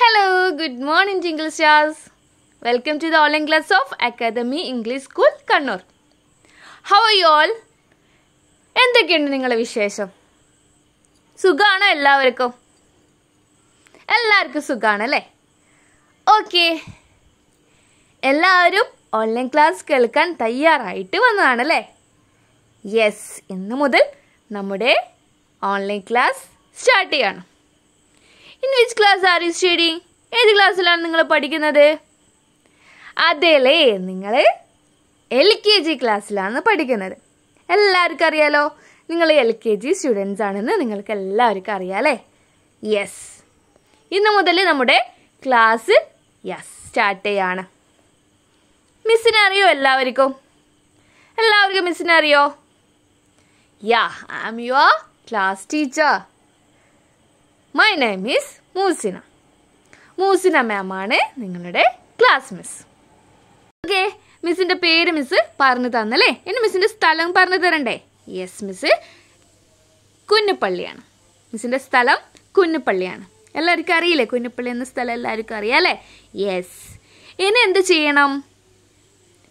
hello good morning jingle stars welcome to the online class of academy English school Kannur how you all എന്തൊക്കെയുണ്ട് നിങ്ങളുടെ വിശേഷം സുഖമാണോ എല്ലാവർക്കും എല്ലാവർക്കും സുഖമാണ് അല്ലേ ഓക്കെ എല്ലാവരും ഓൺലൈൻ ക്ലാസ് കേൾക്കാൻ തയ്യാറായിട്ട് വന്നതാണല്ലേ യെസ് ഇന്ന് മുതൽ നമ്മുടെ ഓൺലൈൻ ക്ലാസ് സ്റ്റാർട്ട് ചെയ്യണം ഇന്ന് വിച്ച് ക്ലാസ് ആർ യു ഏത് ക്ലാസ്സിലാണ് നിങ്ങൾ പഠിക്കുന്നത് അതേലേ നിങ്ങൾ എൽ കെ ജി ക്ലാസ്സിലാണ് പഠിക്കുന്നത് എല്ലാവർക്കും അറിയാലോ നിങ്ങൾ എൽ കെ ജി സ്റ്റുഡൻസ് ആണെന്ന് നിങ്ങൾക്ക് എല്ലാവർക്കും അറിയാലേ യെസ് ഇന്ന് മുതൽ നമ്മുടെ ക്ലാസ് യെസ് സ്റ്റാർട്ട് ചെയ്യാണ് മിസ്സിനറിയോ അറിയോ എല്ലാവർക്കും എല്ലാവർക്കും മിസ്സിനറിയോ അറിയോ yeah I am your class teacher my name is Moosina Moosina ma'am ആണ് നിങ്ങളുടെ ക്ലാസ് മിസ് ഓക്കെ മിസ്സിന്റെ പേര് മിസ് പറഞ്ഞു തന്നല്ലേ എന്നെ മിസ്സിന്റെ സ്ഥലം പറഞ്ഞു തരണ്ടേ യെസ് മിസ് കുഞ്ഞുപള്ളിയാണ് മിസ്സിന്റെ സ്ഥലം കുഞ്ഞുപള്ളിയാണ് എല്ലാവർക്കും അറിയില്ലേ കുഞ്ഞുപ്പള്ളി എന്ന സ്ഥലം എല്ലാവർക്കും അറിയാം അല്ലേ യെസ് ഇനി എന്ത് ചെയ്യണം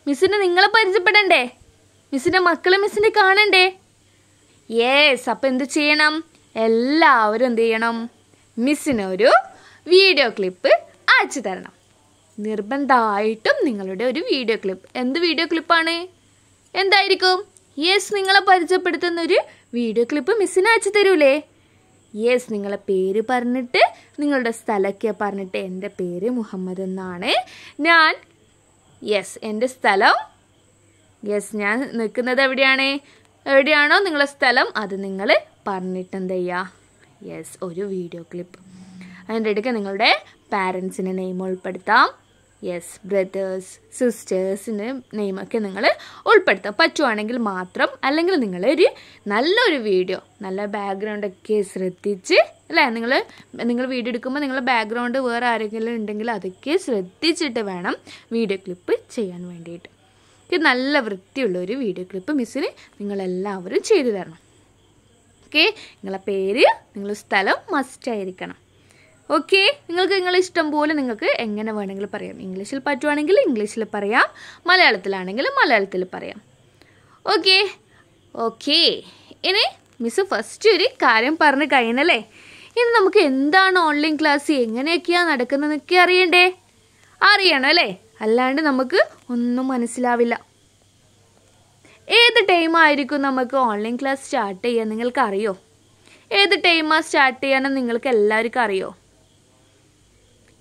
മിസ്സിനെ നിങ്ങളെ പരിചയപ്പെടണ്ടേ മിസ്സിന്റെ മക്കളെ മിസ്സിനെ കാണണ്ടേ യെസ് അപ്പം എന്ത് ചെയ്യണം എല്ലാവരും എന്ത് ചെയ്യണം മിസ്സിന് ഒരു വീഡിയോ ക്ലിപ്പ് അയച്ചു തരണം നിർബന്ധമായിട്ടും നിങ്ങളുടെ ഒരു വീഡിയോ ക്ലിപ്പ് എന്ത് വീഡിയോ ക്ലിപ്പാണ് എന്തായിരിക്കും യെസ് നിങ്ങളെ പരിചയപ്പെടുത്തുന്ന ഒരു വീഡിയോ ക്ലിപ്പ് മിസ്സിന് അയച്ചു തരൂലേ യെസ് നിങ്ങളെ പേര് പറഞ്ഞിട്ട് നിങ്ങളുടെ സ്ഥലമൊക്കെ പറഞ്ഞിട്ട് എൻ്റെ പേര് മുഹമ്മദ് എന്നാണ് ഞാൻ യെസ് എൻ്റെ സ്ഥലം യെസ് ഞാൻ നിൽക്കുന്നത് എവിടെയാണ് എവിടെയാണോ നിങ്ങളുടെ സ്ഥലം അത് നിങ്ങൾ പറഞ്ഞിട്ടെന്ത് ചെയ്യുക യെസ് ഒരു വീഡിയോ ക്ലിപ്പ് അതിൻ്റെ ഇടയ്ക്ക് നിങ്ങളുടെ പാരൻസിൻ്റെ നെയിം ഉൾപ്പെടുത്താം യെസ് ബ്രദേഴ്സ് സിസ്റ്റേഴ്സിൻ്റെ നെയിമൊക്കെ നിങ്ങൾ ഉൾപ്പെടുത്താം പറ്റുവാണെങ്കിൽ മാത്രം അല്ലെങ്കിൽ നിങ്ങളൊരു നല്ലൊരു വീഡിയോ നല്ല ബാക്ക്ഗ്രൗണ്ടൊക്കെ ശ്രദ്ധിച്ച് അല്ലേ നിങ്ങൾ നിങ്ങൾ വീഡിയോ എടുക്കുമ്പോൾ നിങ്ങളുടെ ബാക്ക്ഗ്രൗണ്ട് വേറെ ആരെങ്കിലും ഉണ്ടെങ്കിൽ അതൊക്കെ ശ്രദ്ധിച്ചിട്ട് വേണം വീഡിയോ ക്ലിപ്പ് ചെയ്യാൻ വേണ്ടിയിട്ട് നല്ല വൃത്തിയുള്ള ഒരു വീഡിയോ ക്ലിപ്പ് മിസ്സിന് നിങ്ങളെല്ലാവരും ചെയ്തു തരണം ഓക്കെ നിങ്ങളെ പേര് നിങ്ങളുടെ സ്ഥലം മസ്റ്റ് ആയിരിക്കണം ഓക്കെ നിങ്ങൾക്ക് നിങ്ങളെ ഇഷ്ടം പോലെ നിങ്ങൾക്ക് എങ്ങനെ വേണമെങ്കിൽ പറയാം ഇംഗ്ലീഷിൽ പറ്റുവാണെങ്കിൽ ഇംഗ്ലീഷിൽ പറയാം മലയാളത്തിലാണെങ്കിൽ മലയാളത്തിൽ പറയാം ഓക്കെ ഓക്കെ ഇനി മിസ് ഫസ്റ്റ് ഒരു കാര്യം പറഞ്ഞു കഴിഞ്ഞല്ലേ ഇനി നമുക്ക് എന്താണ് ഓൺലൈൻ ക്ലാസ് എങ്ങനെയൊക്കെയാണ് നടക്കുന്നതെന്നൊക്കെ അറിയണ്ടേ അറിയണം അല്ലേ അല്ലാണ്ട് നമുക്ക് ഒന്നും മനസ്സിലാവില്ല ഏത് ടൈമായിരിക്കും നമുക്ക് ഓൺലൈൻ ക്ലാസ് സ്റ്റാർട്ട് ചെയ്യാൻ നിങ്ങൾക്കറിയോ ഏത് ടൈമാണ് സ്റ്റാർട്ട് ചെയ്യാനെന്ന് നിങ്ങൾക്ക് എല്ലാവർക്കും അറിയോ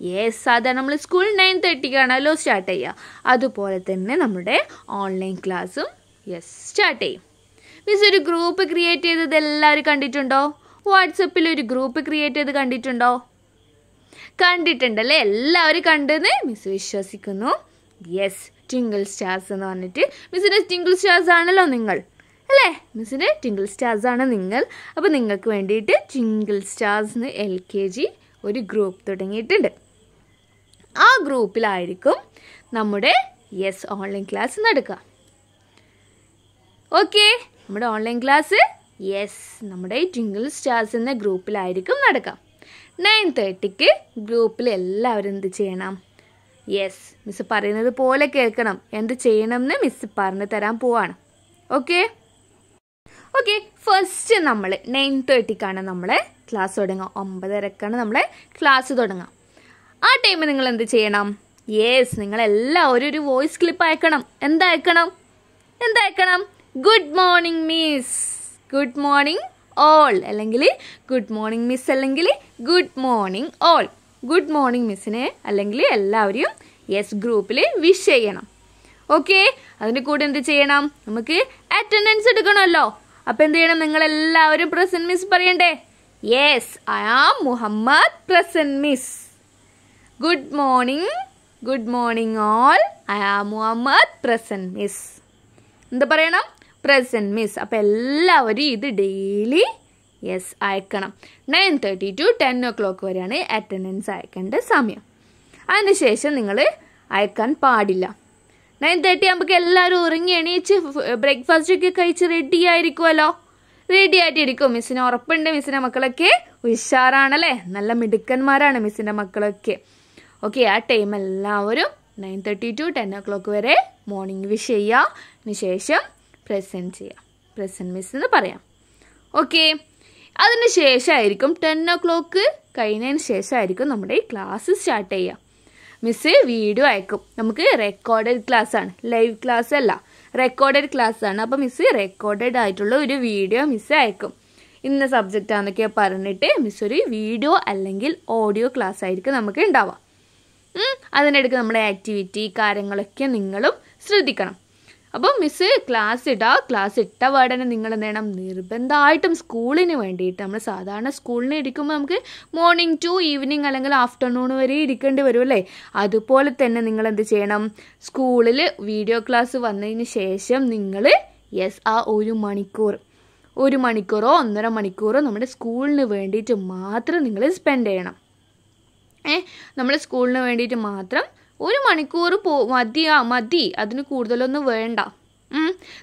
യെസ് സാധാരണ നമ്മൾ സ്കൂൾ നയൻ തേർട്ടിക്കാണല്ലോ സ്റ്റാർട്ട് ചെയ്യുക അതുപോലെ തന്നെ നമ്മുടെ ഓൺലൈൻ ക്ലാസ്സും യെസ് സ്റ്റാർട്ട് ചെയ്യും മിസ് ഒരു ഗ്രൂപ്പ് ക്രിയേറ്റ് ചെയ്തത് എല്ലാവരും കണ്ടിട്ടുണ്ടോ വാട്സപ്പിൽ ഒരു ഗ്രൂപ്പ് ക്രിയേറ്റ് ചെയ്ത് കണ്ടിട്ടുണ്ടോ കണ്ടിട്ടുണ്ടല്ലേ എല്ലാവരും കണ്ടെന്ന് മിസ് വിശ്വസിക്കുന്നു യെസ് ടിങ്കിൾ സ്റ്റാർസ് എന്ന് പറഞ്ഞിട്ട് മിസ്സിൻ്റെ ടിങ്കിൾ സ്റ്റാർസ് ആണല്ലോ നിങ്ങൾ അല്ലേ മിസ്സിൻ്റെ ടിങ്കിൾ സ്റ്റാർസ് ആണ് നിങ്ങൾ അപ്പോൾ നിങ്ങൾക്ക് വേണ്ടിയിട്ട് ടിങ്കിൾ എന്ന് എൽ കെ ജി ഒരു ഗ്രൂപ്പ് തുടങ്ങിയിട്ടുണ്ട് ആ ഗ്രൂപ്പിലായിരിക്കും നമ്മുടെ യെസ് ഓൺലൈൻ ക്ലാസ് നടക്കുക ഓക്കെ നമ്മുടെ ഓൺലൈൻ ക്ലാസ് യെസ് നമ്മുടെ ടിങ്കിൾ സ്റ്റാർസ് എന്ന ഗ്രൂപ്പിലായിരിക്കും നടക്കുക നയൻ തേർട്ടിക്ക് ഗ്രൂപ്പിൽ എല്ലാവരും എന്ത് ചെയ്യണം യെസ് മിസ് പറയുന്നത് പോലെ കേൾക്കണം എന്ത് ചെയ്യണമെന്ന് മിസ് പറഞ്ഞു തരാൻ പോവാണ് ഓക്കെ ഓക്കെ ഫസ്റ്റ് നമ്മൾ നയൻ തേർട്ടിക്കാണ് നമ്മൾ ക്ലാസ് തുടങ്ങുക ഒമ്പതരക്കാണ് നമ്മൾ ക്ലാസ് തുടങ്ങുക ആ ടൈമിൽ നിങ്ങൾ എന്ത് ചെയ്യണം യെസ് നിങ്ങളെല്ലാവരും ഒരു വോയിസ് ക്ലിപ്പ് അയക്കണം എന്തയക്കണം എന്തയക്കണം good morning miss good morning all അല്ലെങ്കിൽ ഗുഡ് മോർണിംഗ് മിസ് അല്ലെങ്കിൽ good morning all good morning മിസ്സിനെ അല്ലെങ്കിൽ എല്ലാവരെയും യെസ് ഗ്രൂപ്പിൽ വിഷ് ചെയ്യണം ഓക്കെ അതിൻ്റെ കൂടെ എന്ത് ചെയ്യണം നമുക്ക് അറ്റൻഡൻസ് എടുക്കണമല്ലോ അപ്പം എന്ത് ചെയ്യണം നിങ്ങൾ എല്ലാവരും പ്രസൻറ്റ് മിസ് പറയണ്ടേ yes I am Muhammad present miss good morning good morning all I am Muhammad present miss എന്താ പറയണം പ്രസൻറ്റ് മിസ് അപ്പം എല്ലാവരും ഇത് ഡെയിലി യെസ് അയക്കണം nine thirty to ten o'clock വരെയാണ് അറ്റൻഡൻസ് അയക്കേണ്ട സമയം അതിനുശേഷം നിങ്ങൾ അയക്കാൻ പാടില്ല നയൻ തേർട്ടി ആകുമ്പോൾ എല്ലാവരും ഉറങ്ങി എണീച്ച് ബ്രേക്ക്ഫാസ്റ്റൊക്കെ കഴിച്ച് റെഡി ആയിരിക്കുമല്ലോ റെഡി ആയിട്ടിരിക്കും മിസ്സിന് ഉറപ്പുണ്ട് മിസ്സിൻ്റെ മക്കളൊക്കെ ഉഷാറാണല്ലേ നല്ല മിടുക്കന്മാരാണ് മിസ്സിൻ്റെ മക്കളൊക്കെ ഓക്കെ ആ ടൈം എല്ലാവരും nine thirty to ten o'clock വരെ മോർണിംഗ് വിഷ് ചെയ്യുക അതിനുശേഷം പ്രസൻറ്റ് ചെയ്യുക പ്രസൻറ്റ് മിസ് എന്ന് പറയാം ഓക്കെ അതിന് ശേഷമായിരിക്കും ടെൻ ഒ ക്ലോക്ക് കഴിഞ്ഞതിന് ശേഷമായിരിക്കും നമ്മുടെ ഈ ക്ലാസ് സ്റ്റാർട്ട് ചെയ്യുക മിസ് വീഡിയോ അയക്കും നമുക്ക് റെക്കോർഡഡ് ക്ലാസ് ആണ് ലൈവ് ക്ലാസ് അല്ല റെക്കോർഡഡ് ക്ലാസ് ആണ് അപ്പോൾ മിസ് റെക്കോർഡഡ് ആയിട്ടുള്ള ഒരു വീഡിയോ മിസ് അയക്കും ഇന്ന സബ്ജക്റ്റ് ആണെന്നൊക്കെ പറഞ്ഞിട്ട് മിസ് ഒരു വീഡിയോ അല്ലെങ്കിൽ ഓഡിയോ ക്ലാസ് ആയിരിക്കും നമുക്ക് ഉണ്ടാവുക അതിനിടയ്ക്ക് നമ്മുടെ ആക്ടിവിറ്റി കാര്യങ്ങളൊക്കെ നിങ്ങളും ശ്രദ്ധിക്കണം അപ്പോൾ മിസ് ക്ലാസ് ഇടാം ക്ലാസ് ഇട്ട വേടനെ നിങ്ങൾ എന്ത് ചെയ്യണം നിർബന്ധമായിട്ടും സ്കൂളിന് വേണ്ടിയിട്ട് നമ്മൾ സാധാരണ സ്കൂളിന് ഇരിക്കുമ്പോൾ നമുക്ക് മോർണിംഗ് ടു ഈവനിങ് അല്ലെങ്കിൽ ആഫ്റ്റർനൂൺ വരെ ഇരിക്കേണ്ടി വരും അല്ലേ അതുപോലെ തന്നെ നിങ്ങൾ എന്ത് ചെയ്യണം സ്കൂളിൽ വീഡിയോ ക്ലാസ് വന്നതിന് ശേഷം നിങ്ങൾ യെസ് ആ ഒരു മണിക്കൂർ ഒരു മണിക്കൂറോ ഒന്നര മണിക്കൂറോ നമ്മുടെ സ്കൂളിന് വേണ്ടിയിട്ട് മാത്രം നിങ്ങൾ സ്പെൻഡ് ചെയ്യണം ഏ നമ്മുടെ സ്കൂളിന് വേണ്ടിയിട്ട് മാത്രം ഒരു മണിക്കൂർ പോ മതിയാ മതി അതിന് കൂടുതലൊന്നും വേണ്ട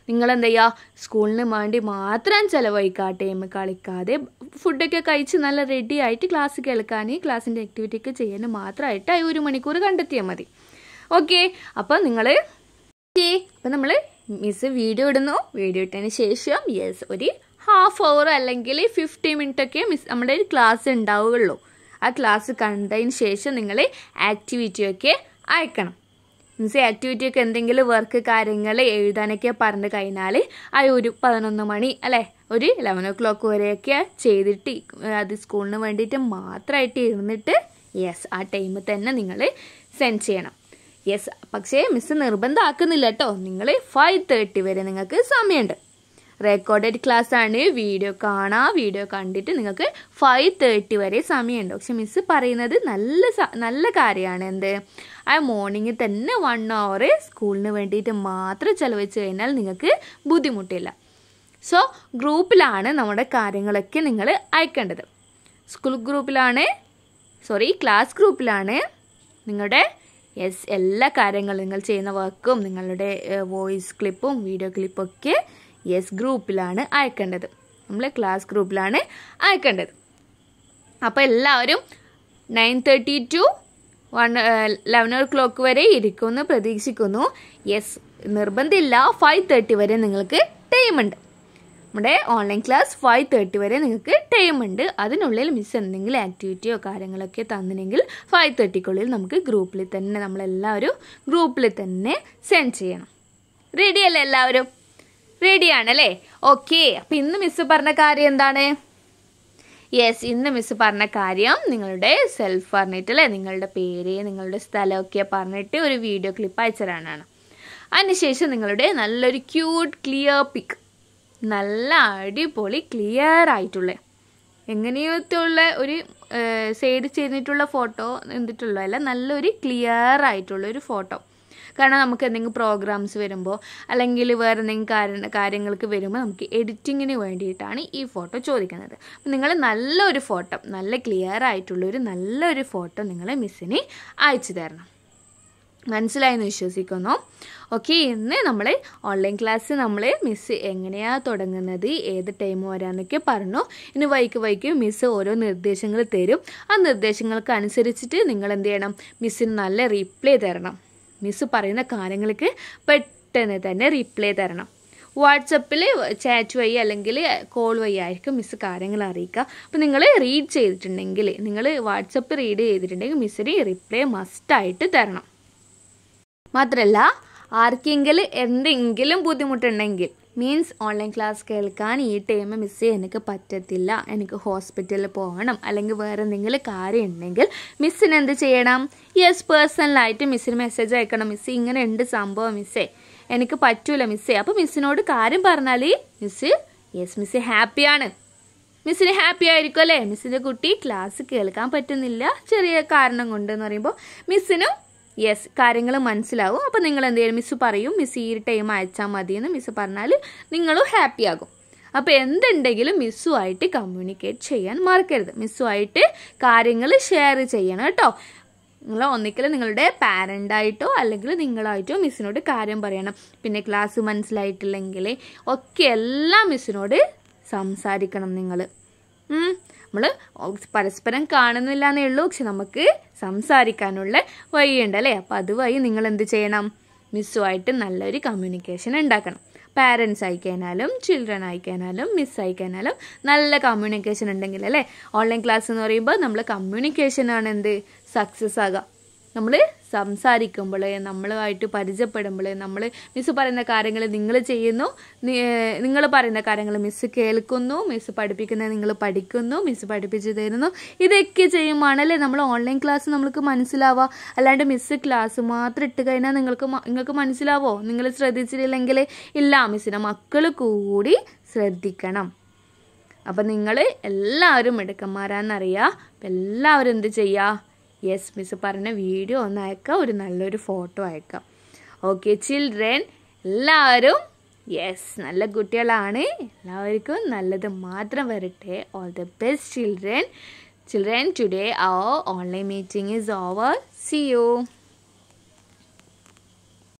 നിങ്ങൾ എന്താ ചെയ്യുക സ്കൂളിന് വേണ്ടി മാത്രം ചിലവഴിക്കുക ടൈം കളിക്കാതെ ഫുഡൊക്കെ കഴിച്ച് നല്ല റെഡി ആയിട്ട് ക്ലാസ് കേൾക്കാൻ ക്ലാസ്സിൻ്റെ ആക്ടിവിറ്റി ഒക്കെ ചെയ്യാൻ മാത്രമായിട്ട് ഒരു മണിക്കൂർ കണ്ടെത്തിയാൽ മതി ഓക്കെ അപ്പം നിങ്ങൾ ഓക്കേ അപ്പം നമ്മൾ മിസ് വീഡിയോ ഇടുന്നു വീഡിയോ ഇട്ടതിന് ശേഷം യെസ് ഒരു ഹാഫ് അവർ അല്ലെങ്കിൽ ഫിഫ്റ്റി മിനിറ്റ് ഒക്കെ മിസ് നമ്മുടെ ഒരു ക്ലാസ് ഉണ്ടാവുകയുള്ളൂ ആ ക്ലാസ് കണ്ടതിന് ശേഷം നിങ്ങൾ ആക്ടിവിറ്റിയൊക്കെ അയക്കണം മീൻസ് ആക്ടിവിറ്റിയൊക്കെ എന്തെങ്കിലും വർക്ക് കാര്യങ്ങൾ എഴുതാനൊക്കെ പറഞ്ഞു കഴിഞ്ഞാൽ ആ ഒരു പതിനൊന്ന് മണി അല്ലേ ഒരു ഇലവൻ ഒ ക്ലോക്ക് വരെയൊക്കെ ചെയ്തിട്ട് അത് സ്കൂളിന് വേണ്ടിയിട്ട് മാത്രമായിട്ട് ഇരുന്നിട്ട് യെസ് ആ ടൈമിൽ തന്നെ നിങ്ങൾ സെൻഡ് ചെയ്യണം യെസ് പക്ഷേ മിസ് നിർബന്ധമാക്കുന്നില്ല കേട്ടോ നിങ്ങൾ ഫൈവ് തേർട്ടി വരെ നിങ്ങൾക്ക് സമയമുണ്ട് റെക്കോർഡഡ് ക്ലാസ് ആണ് വീഡിയോ കാണാം വീഡിയോ കണ്ടിട്ട് നിങ്ങൾക്ക് ഫൈവ് തേർട്ടി വരെ സമയമുണ്ട് പക്ഷെ മിസ്സ് പറയുന്നത് നല്ല നല്ല കാര്യമാണ് എന്ത് ആ മോർണിംഗ് തന്നെ വൺ അവർ സ്കൂളിന് വേണ്ടിയിട്ട് മാത്രം ചിലവച്ച് കഴിഞ്ഞാൽ നിങ്ങൾക്ക് ബുദ്ധിമുട്ടില്ല സോ ഗ്രൂപ്പിലാണ് നമ്മുടെ കാര്യങ്ങളൊക്കെ നിങ്ങൾ അയക്കേണ്ടത് സ്കൂൾ ഗ്രൂപ്പിലാണ് സോറി ക്ലാസ് ഗ്രൂപ്പിലാണ് നിങ്ങളുടെ എസ് എല്ലാ കാര്യങ്ങളും നിങ്ങൾ ചെയ്യുന്ന വർക്കും നിങ്ങളുടെ വോയിസ് ക്ലിപ്പും വീഡിയോ ക്ലിപ്പൊക്കെ യെസ് ഗ്രൂപ്പിലാണ് അയക്കേണ്ടത് നമ്മൾ ക്ലാസ് ഗ്രൂപ്പിലാണ് അയക്കേണ്ടത് അപ്പോൾ എല്ലാവരും nine thirty to one eleven o'clock വരെ ഇരിക്കുമെന്ന് പ്രതീക്ഷിക്കുന്നു യെസ് നിർബന്ധമില്ല ഫൈവ് തേർട്ടി വരെ നിങ്ങൾക്ക് ടൈമുണ്ട് നമ്മുടെ ഓൺലൈൻ ക്ലാസ് ഫൈവ് തേർട്ടി വരെ നിങ്ങൾക്ക് ടൈമുണ്ട് അതിനുള്ളിൽ മിസ് എന്തെങ്കിലും ആക്ടിവിറ്റിയോ കാര്യങ്ങളൊക്കെ തന്നില്ലെങ്കിൽ ഫൈവ് തേർട്ടിക്കുള്ളിൽ നമുക്ക് ഗ്രൂപ്പിൽ തന്നെ നമ്മളെല്ലാവരും ഗ്രൂപ്പിൽ തന്നെ സെൻഡ് ചെയ്യണം റെഡിയല്ലേ എല്ലാവരും റെഡിയാണ് അല്ലേ ഓക്കെ അപ്പം ഇന്ന് മിസ് പറഞ്ഞ കാര്യം എന്താണ് യെസ് ഇന്ന് മിസ് പറഞ്ഞ കാര്യം നിങ്ങളുടെ സെൽഫ് പറഞ്ഞിട്ട് അല്ലേ നിങ്ങളുടെ പേര് നിങ്ങളുടെ സ്ഥലമൊക്കെ പറഞ്ഞിട്ട് ഒരു വീഡിയോ ക്ലിപ്പ് അയച്ചതാണ് അതിനുശേഷം നിങ്ങളുടെ നല്ലൊരു ക്യൂട്ട് ക്ലിയർ പിക്ക് നല്ല അടിപൊളി ക്ലിയർ ആയിട്ടുള്ള എങ്ങനെയൊക്കെയുള്ള ഒരു സൈഡ് ചെയ്തിട്ടുള്ള ഫോട്ടോ എന്നിട്ടുള്ള അല്ല നല്ലൊരു ക്ലിയർ ആയിട്ടുള്ള ഒരു ഫോട്ടോ കാരണം നമുക്ക് എന്തെങ്കിലും പ്രോഗ്രാംസ് വരുമ്പോൾ അല്ലെങ്കിൽ വേറെ എന്തെങ്കിലും കാര്യ കാര്യങ്ങൾക്ക് വരുമ്പോൾ നമുക്ക് എഡിറ്റിങ്ങിന് വേണ്ടിയിട്ടാണ് ഈ ഫോട്ടോ ചോദിക്കുന്നത് അപ്പം നിങ്ങൾ നല്ലൊരു ഫോട്ടോ നല്ല ക്ലിയർ ആയിട്ടുള്ളൊരു നല്ലൊരു ഫോട്ടോ നിങ്ങൾ മിസ്സിന് അയച്ചു തരണം മനസ്സിലായെന്ന് വിശ്വസിക്കുന്നു ഓക്കെ ഇന്ന് നമ്മൾ ഓൺലൈൻ ക്ലാസ് നമ്മൾ മിസ് എങ്ങനെയാണ് തുടങ്ങുന്നത് ഏത് ടൈം വരാമെന്നൊക്കെ പറഞ്ഞു ഇനി വൈകി വൈകി മിസ് ഓരോ നിർദ്ദേശങ്ങൾ തരും ആ നിർദ്ദേശങ്ങൾക്ക് അനുസരിച്ചിട്ട് നിങ്ങൾ എന്ത് ചെയ്യണം മിസ്സിന് നല്ല റിപ്ലൈ തരണം മിസ് പറയുന്ന കാര്യങ്ങൾക്ക് പെട്ടെന്ന് തന്നെ റിപ്ലൈ തരണം വാട്സപ്പിൽ ചാറ്റ് വഴി അല്ലെങ്കിൽ കോൾ വഴി ആയിരിക്കും മിസ്സ് കാര്യങ്ങൾ അറിയിക്കുക അപ്പോൾ നിങ്ങൾ റീഡ് ചെയ്തിട്ടുണ്ടെങ്കിൽ നിങ്ങൾ വാട്സപ്പ് റീഡ് ചെയ്തിട്ടുണ്ടെങ്കിൽ മിസ്സിന് റിപ്ലൈ മസ്റ്റായിട്ട് തരണം മാത്രമല്ല ആർക്കെങ്കിലും എന്തെങ്കിലും ബുദ്ധിമുട്ടുണ്ടെങ്കിൽ മീൻസ് ഓൺലൈൻ ക്ലാസ് കേൾക്കാൻ ഈ ടൈം മിസ് ചെയ്യാൻ എനിക്ക് പറ്റത്തില്ല എനിക്ക് ഹോസ്പിറ്റലിൽ പോകണം അല്ലെങ്കിൽ വേറെ എന്തെങ്കിലും കാര്യം ഉണ്ടെങ്കിൽ മിസ്സിന് എന്ത് ചെയ്യണം യെസ് പേഴ്സണലായിട്ട് മിസ്സിന് മെസ്സേജ് അയക്കണം മിസ് ഇങ്ങനെ ഉണ്ട് സംഭവം മിസ്സേ എനിക്ക് പറ്റൂല മിസ്സേ അപ്പോൾ മിസ്സിനോട് കാര്യം പറഞ്ഞാൽ മിസ് യെസ് മിസ് ഹാപ്പിയാണ് മിസ്സിന് ഹാപ്പി ആയിരിക്കും അല്ലേ മിസ്സിൻ്റെ കുട്ടി ക്ലാസ് കേൾക്കാൻ പറ്റുന്നില്ല ചെറിയ കാരണം കൊണ്ട് എന്ന് പറയുമ്പോൾ മിസ്സിനും യെസ് കാര്യങ്ങൾ മനസ്സിലാവും അപ്പോൾ നിങ്ങൾ എന്തെങ്കിലും മിസ്സ് മിസ് പറയും മിസ് ഈ ടൈം അയച്ചാൽ മതി എന്ന് മിസ് പറഞ്ഞാൽ നിങ്ങളും ഹാപ്പി ആകും അപ്പോൾ എന്തുണ്ടെങ്കിലും മിസ്സുമായിട്ട് കമ്മ്യൂണിക്കേറ്റ് ചെയ്യാൻ മറക്കരുത് മിസ്സുമായിട്ട് കാര്യങ്ങൾ ഷെയർ ചെയ്യണം കേട്ടോ നിങ്ങൾ ഒന്നിക്കൽ നിങ്ങളുടെ പാരൻ്റായിട്ടോ അല്ലെങ്കിൽ നിങ്ങളായിട്ടോ മിസ്സിനോട് കാര്യം പറയണം പിന്നെ ക്ലാസ് മനസ്സിലായിട്ടില്ലെങ്കിൽ ഒക്കെ എല്ലാം മിസ്സിനോട് സംസാരിക്കണം നിങ്ങൾ നമ്മൾ പരസ്പരം കാണുന്നില്ല എന്നേ ഉള്ളൂ പക്ഷെ നമുക്ക് സംസാരിക്കാനുള്ള വഴിയുണ്ട് അല്ലേ അപ്പോൾ അതുവഴി നിങ്ങൾ എന്ത് ചെയ്യണം മിസ്സുമായിട്ട് നല്ലൊരു കമ്മ്യൂണിക്കേഷൻ ഉണ്ടാക്കണം പാരൻസ് അയക്കാനാലും ചിൽഡ്രൻ അയക്കാനാലും മിസ് അയക്കാനാലും നല്ല കമ്മ്യൂണിക്കേഷൻ ഉണ്ടെങ്കിൽ അല്ലേ ഓൺലൈൻ ക്ലാസ് എന്ന് പറയുമ്പോൾ നമ്മൾ കമ്മ്യൂണിക്കേഷനാണ് എന്ത് സക്സസ് ആകുക നമ്മൾ സംസാരിക്കുമ്പോൾ നമ്മളുമായിട്ട് പരിചയപ്പെടുമ്പോൾ നമ്മൾ മിസ് പറയുന്ന കാര്യങ്ങൾ നിങ്ങൾ ചെയ്യുന്നു നിങ്ങൾ പറയുന്ന കാര്യങ്ങൾ മിസ് കേൾക്കുന്നു മിസ് പഠിപ്പിക്കുന്നത് നിങ്ങൾ പഠിക്കുന്നു മിസ് പഠിപ്പിച്ച് തരുന്നു ഇതൊക്കെ ചെയ്യുമ്പോഴാണല്ലേ നമ്മൾ ഓൺലൈൻ ക്ലാസ് നമ്മൾക്ക് മനസ്സിലാവുക അല്ലാണ്ട് മിസ് ക്ലാസ് മാത്രം ഇട്ട് കഴിഞ്ഞാൽ നിങ്ങൾക്ക് നിങ്ങൾക്ക് മനസ്സിലാവോ നിങ്ങൾ ശ്രദ്ധിച്ചില്ലെങ്കിൽ ഇല്ല മിസ്സിനെ മക്കൾ കൂടി ശ്രദ്ധിക്കണം അപ്പം നിങ്ങൾ എല്ലാവരും മിടുക്കന്മാരാണെന്നറിയാം എല്ലാവരും എന്ത് ചെയ്യുക യെസ് മിസ് പറഞ്ഞ വീഡിയോ ഒന്ന് അയക്കാം ഒരു നല്ലൊരു ഫോട്ടോ അയക്കാം ഓക്കെ ചിൽഡ്രൻ എല്ലാവരും യെസ് നല്ല കുട്ടികളാണ് എല്ലാവർക്കും നല്ലത് മാത്രം വരട്ടെ all the best children children today our online meeting is over see U